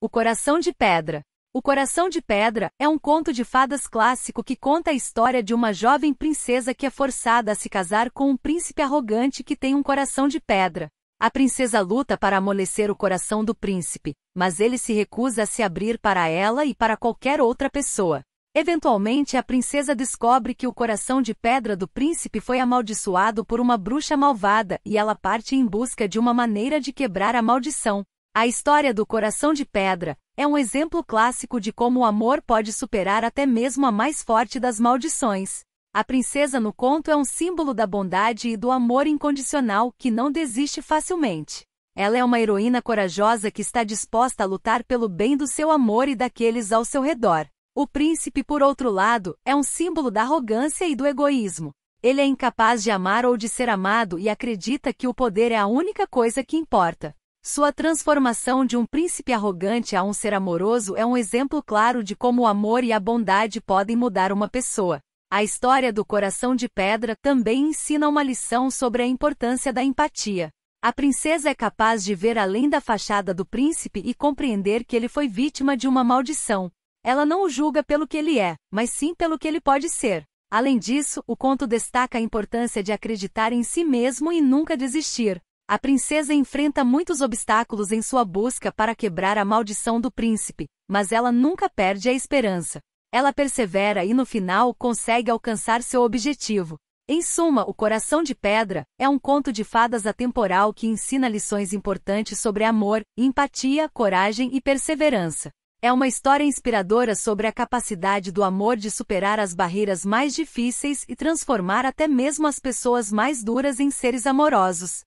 O Coração de Pedra. O Coração de Pedra é um conto de fadas clássico que conta a história de uma jovem princesa que é forçada a se casar com um príncipe arrogante que tem um coração de pedra. A princesa luta para amolecer o coração do príncipe, mas ele se recusa a se abrir para ela e para qualquer outra pessoa. Eventualmente, a princesa descobre que o coração de pedra do príncipe foi amaldiçoado por uma bruxa malvada e ela parte em busca de uma maneira de quebrar a maldição. A história do coração de pedra é um exemplo clássico de como o amor pode superar até mesmo a mais forte das maldições. A princesa no conto é um símbolo da bondade e do amor incondicional que não desiste facilmente. Ela é uma heroína corajosa que está disposta a lutar pelo bem do seu amor e daqueles ao seu redor. O príncipe, por outro lado, é um símbolo da arrogância e do egoísmo. Ele é incapaz de amar ou de ser amado e acredita que o poder é a única coisa que importa. Sua transformação de um príncipe arrogante a um ser amoroso é um exemplo claro de como o amor e a bondade podem mudar uma pessoa. A história do coração de pedra também ensina uma lição sobre a importância da empatia. A princesa é capaz de ver além da fachada do príncipe e compreender que ele foi vítima de uma maldição. Ela não o julga pelo que ele é, mas sim pelo que ele pode ser. Além disso, o conto destaca a importância de acreditar em si mesmo e nunca desistir, a princesa enfrenta muitos obstáculos em sua busca para quebrar a maldição do príncipe, mas ela nunca perde a esperança. Ela persevera e no final consegue alcançar seu objetivo. Em suma, O Coração de Pedra é um conto de fadas atemporal que ensina lições importantes sobre amor, empatia, coragem e perseverança. É uma história inspiradora sobre a capacidade do amor de superar as barreiras mais difíceis e transformar até mesmo as pessoas mais duras em seres amorosos.